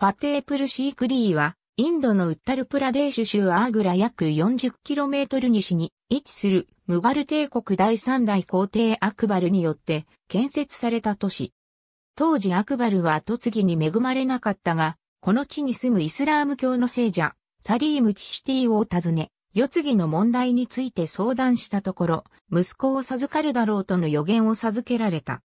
ファテープルシークリーは、インドのウッタルプラデーシュ州アーグラ約 40km 西に位置するムガル帝国第三代皇帝アクバルによって建設された都市。当時アクバルは突継に恵まれなかったが、この地に住むイスラーム教の聖者、サリーム・チシティを訪ね、世継ぎの問題について相談したところ、息子を授かるだろうとの予言を授けられた。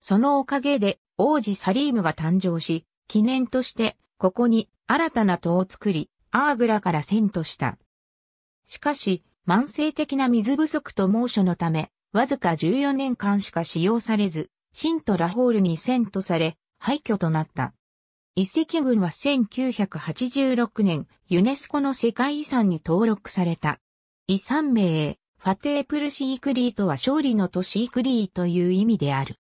そのおかげで王子サリームが誕生し、記念として、ここに新たな塔を作り、アーグラから遷都した。しかし、慢性的な水不足と猛暑のため、わずか14年間しか使用されず、ン都ラホールに遷都され、廃墟となった。遺跡群は1986年、ユネスコの世界遺産に登録された。遺産名、ファテープルシークリーとは勝利の都シークリーという意味である。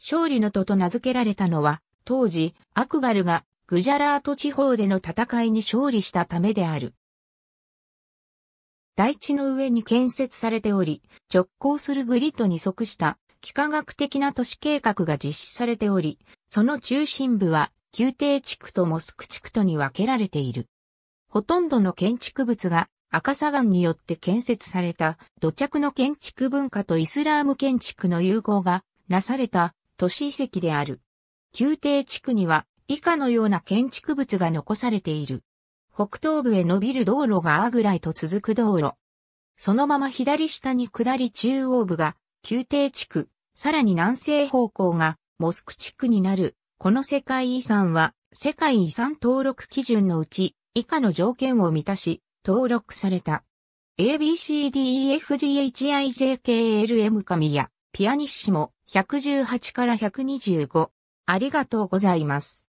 勝利の都と名付けられたのは、当時、アクバルがグジャラート地方での戦いに勝利したためである。大地の上に建設されており、直行するグリッドに即した幾何学的な都市計画が実施されており、その中心部は宮廷地区とモスク地区とに分けられている。ほとんどの建築物が赤砂岩によって建設された土着の建築文化とイスラーム建築の融合がなされた都市遺跡である。宮廷地区には以下のような建築物が残されている。北東部へ伸びる道路がアグライと続く道路。そのまま左下に下り中央部が宮廷地区、さらに南西方向がモスク地区になる。この世界遺産は世界遺産登録基準のうち以下の条件を満たし登録された。ABCDEFGHIJKLM 神やピアニッシモ118から125。ありがとうございます。